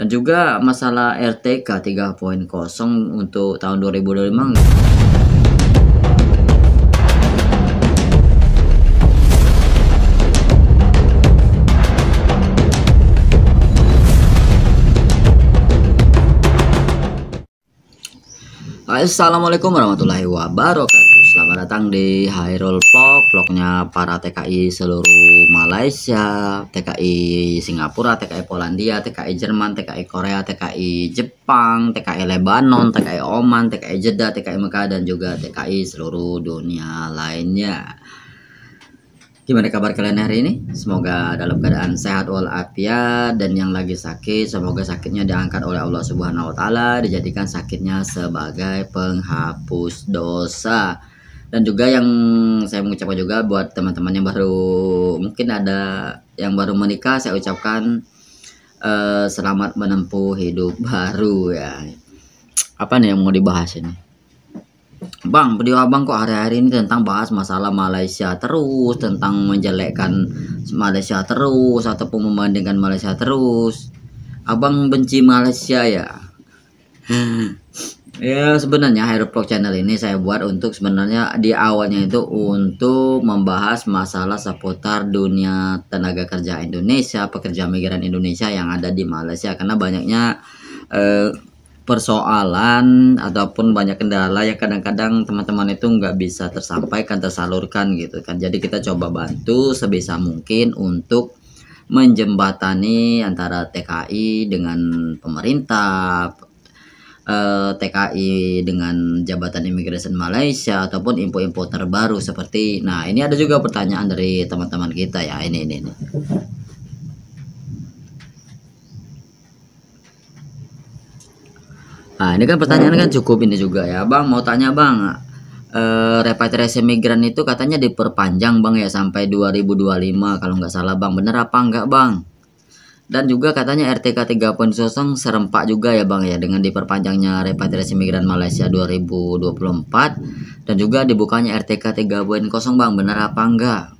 dan juga masalah RTK 3.0 untuk tahun 2025 Assalamualaikum warahmatullahi wabarakatuh Selamat datang di Hairul Vlog, vlognya para TKI seluruh Malaysia, TKI Singapura, TKI Polandia, TKI Jerman, TKI Korea, TKI Jepang, TKI Lebanon, TKI Oman, TKI Jeddah, TKI Mekah, dan juga TKI seluruh dunia lainnya. Gimana kabar kalian hari ini? Semoga dalam keadaan sehat walafiat dan yang lagi sakit semoga sakitnya diangkat oleh Allah Subhanahu wa taala, dijadikan sakitnya sebagai penghapus dosa dan juga yang saya mengucapkan juga buat teman-teman yang baru mungkin ada yang baru menikah saya ucapkan uh, selamat menempuh hidup baru ya apa nih yang mau dibahas ini Bang, video abang kok hari-hari ini tentang bahas masalah Malaysia terus, tentang menjelekkan Malaysia terus, ataupun membandingkan Malaysia terus. Abang benci Malaysia ya? Ya sebenarnya Hero Channel ini saya buat untuk sebenarnya di awalnya itu untuk membahas masalah seputar dunia tenaga kerja Indonesia, pekerja migran Indonesia yang ada di Malaysia karena banyaknya eh, persoalan ataupun banyak kendala yang kadang-kadang teman-teman itu nggak bisa tersampaikan, tersalurkan gitu kan. Jadi kita coba bantu sebisa mungkin untuk menjembatani antara TKI dengan pemerintah uh, eh, TKI dengan Jabatan Immigration Malaysia ataupun info-info terbaru seperti nah ini ada juga pertanyaan dari teman-teman kita ya ini ini, ini. Nah, ini kan pertanyaan kan cukup ini juga ya, Bang. Mau tanya, Bang, eh, repatriasi migran itu katanya diperpanjang, Bang ya, sampai 2025 kalau nggak salah, Bang. Bener apa enggak, Bang? Dan juga katanya RTK 3 poin Sosong serempak juga ya Bang ya dengan diperpanjangnya repatriasi migran Malaysia 2024 dan juga dibukanya RTK 3 poin kosong Bang benar apa enggak?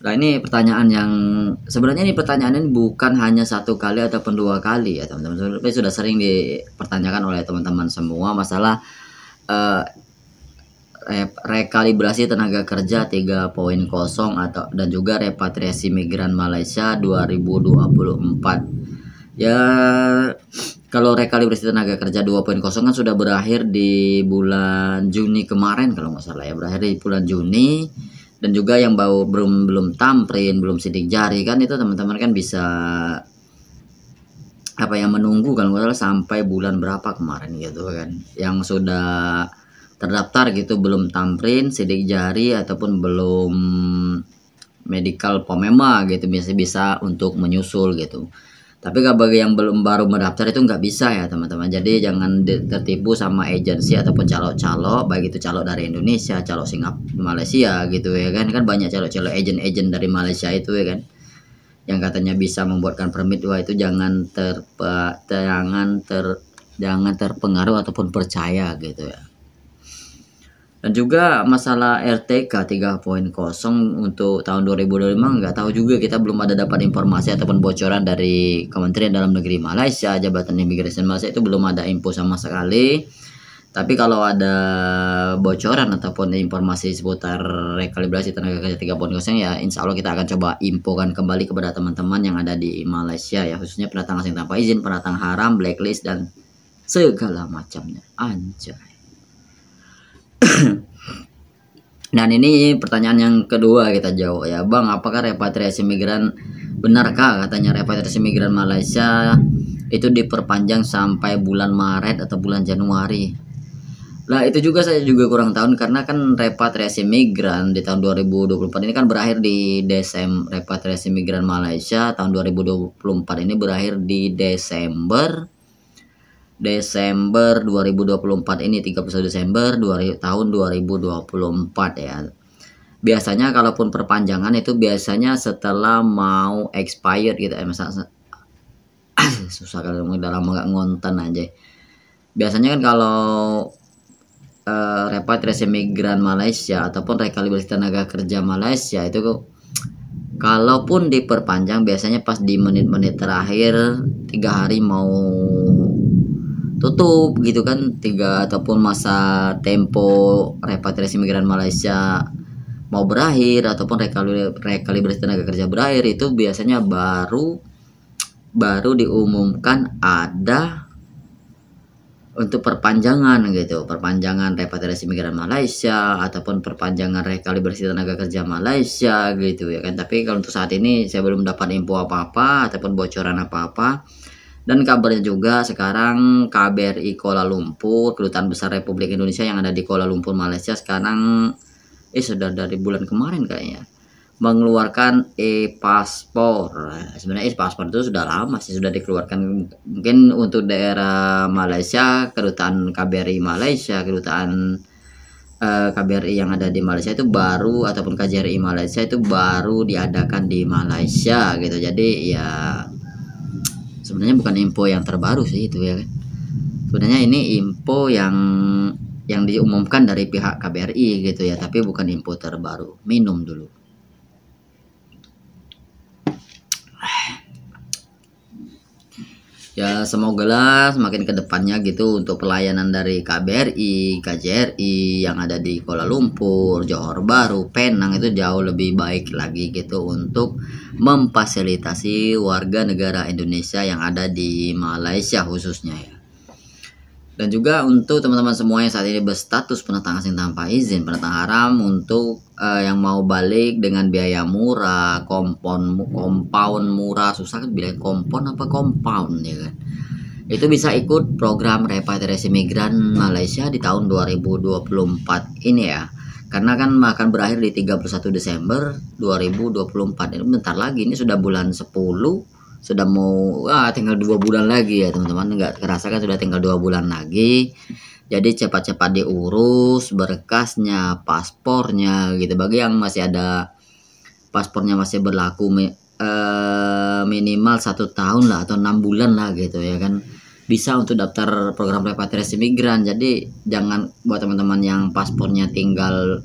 Nah ini pertanyaan yang sebenarnya ini pertanyaan ini bukan hanya satu kali ataupun dua kali ya teman-teman. Tapi sudah sering dipertanyakan oleh teman-teman semua masalah eh, rekalibrasi tenaga kerja 3.0 atau dan juga repatriasi migran Malaysia 2024. Ya kalau rekalibrasi tenaga kerja 2.0 kan sudah berakhir di bulan Juni kemarin kalau nggak salah ya berakhir di bulan Juni dan juga yang bau belum belum tamprin belum sidik jari kan itu teman-teman kan bisa apa yang menunggu kalau nggak salah sampai bulan berapa kemarin gitu kan yang sudah terdaftar gitu belum tamrin sidik jari ataupun belum medical pomema gitu biasa bisa untuk menyusul gitu tapi kalau bagi yang belum baru mendaftar itu nggak bisa ya teman-teman jadi jangan tertipu sama agensi ataupun calo-calo baik itu calo dari Indonesia calo Singapura Malaysia gitu ya kan kan banyak calo-calo agent-agent dari Malaysia itu ya kan yang katanya bisa membuatkan permit wah itu jangan ter jangan ter jangan terpengaruh ataupun percaya gitu ya dan juga masalah RTK 3.0 untuk tahun 2025 nggak tahu juga kita belum ada dapat informasi ataupun bocoran dari Kementerian Dalam Negeri Malaysia Jabatan Imigrasi Malaysia itu belum ada info sama sekali tapi kalau ada bocoran ataupun informasi seputar rekalibrasi tenaga kerja 3.0 ya insya Allah kita akan coba infokan kembali kepada teman-teman yang ada di Malaysia ya khususnya pendatang asing tanpa izin, pendatang haram, blacklist dan segala macamnya. Anjay. Dan ini pertanyaan yang kedua kita jawab ya Bang apakah repatriasi migran benarkah katanya repatriasi migran Malaysia itu diperpanjang sampai bulan Maret atau bulan Januari Nah itu juga saya juga kurang tahun karena kan repatriasi migran di tahun 2024 ini kan berakhir di Desember repatriasi migran Malaysia tahun 2024 ini berakhir di Desember Desember 2024 ini 31 Desember 20, tahun 2024 ya biasanya kalaupun perpanjangan itu biasanya setelah mau expired gitu ya susah kalau ngomong dalam nggak ngonten aja biasanya kan kalau uh, repatriasi migran Malaysia ataupun rekalibrasi tenaga kerja Malaysia itu kalaupun diperpanjang biasanya pas di menit-menit terakhir tiga hari mau tutup gitu kan tiga ataupun masa tempo repatriasi migran Malaysia mau berakhir ataupun rekalibrasi tenaga kerja berakhir itu biasanya baru baru diumumkan ada untuk perpanjangan gitu perpanjangan repatriasi migran Malaysia ataupun perpanjangan rekalibrasi tenaga kerja Malaysia gitu ya kan tapi kalau untuk saat ini saya belum dapat info apa-apa ataupun bocoran apa-apa dan kabarnya juga sekarang KBRI Kuala Lumpur, Kedutaan Besar Republik Indonesia yang ada di Kuala Lumpur, Malaysia sekarang eh sudah dari bulan kemarin kayaknya mengeluarkan e-paspor. Sebenarnya e-paspor itu sudah lama sih sudah dikeluarkan mungkin untuk daerah Malaysia, kedutaan KBRI Malaysia, kedutaan eh, KBRI yang ada di Malaysia itu baru ataupun KJRI Malaysia itu baru diadakan di Malaysia gitu. Jadi ya sebenarnya bukan info yang terbaru sih itu ya sebenarnya ini info yang yang diumumkan dari pihak KBRI gitu ya tapi bukan info terbaru minum dulu ya semoga lah semakin kedepannya gitu untuk pelayanan dari KBRI, KJRI yang ada di Kuala Lumpur, Johor Baru, Penang itu jauh lebih baik lagi gitu untuk memfasilitasi warga negara Indonesia yang ada di Malaysia khususnya ya dan juga untuk teman-teman semua yang saat ini berstatus pendatang asing tanpa izin pendatang haram untuk uh, yang mau balik dengan biaya murah kompon compound murah susah kan bilang kompon apa compound ya kan itu bisa ikut program repatriasi migran Malaysia di tahun 2024 ini ya karena kan akan berakhir di 31 Desember 2024 ini bentar lagi ini sudah bulan 10 sudah mau ah, tinggal dua bulan lagi ya teman-teman nggak kerasa kan sudah tinggal dua bulan lagi jadi cepat-cepat diurus berkasnya paspornya gitu bagi yang masih ada paspornya masih berlaku eh, minimal satu tahun lah atau enam bulan lah gitu ya kan bisa untuk daftar program repatriasi migran jadi jangan buat teman-teman yang paspornya tinggal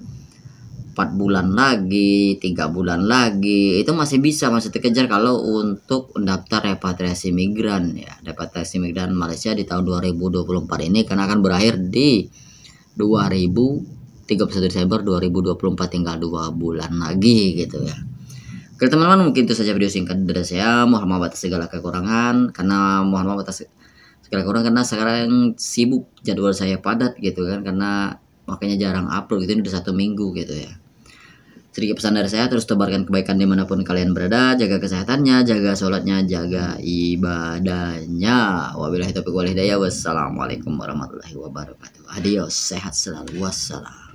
empat bulan lagi tiga bulan lagi itu masih bisa masih terkejar kalau untuk daftar repatriasi migran ya repatriasi migran Malaysia di tahun 2024 ini karena akan berakhir di 2000 31 Desember 2024 tinggal dua bulan lagi gitu ya Oke teman-teman mungkin itu saja video singkat dari saya mohon maaf atas segala kekurangan karena mohon maaf atas segala kekurangan karena sekarang sibuk jadwal saya padat gitu kan karena makanya jarang upload gitu ini udah satu minggu gitu ya Sedikit pesan dari saya, terus tebarkan kebaikan dimanapun kalian berada. Jaga kesehatannya, jaga sholatnya, jaga ibadahnya. Wabillahi taufiq walhidayah Wassalamualaikum warahmatullahi wabarakatuh. Adios, sehat selalu. Wassalam.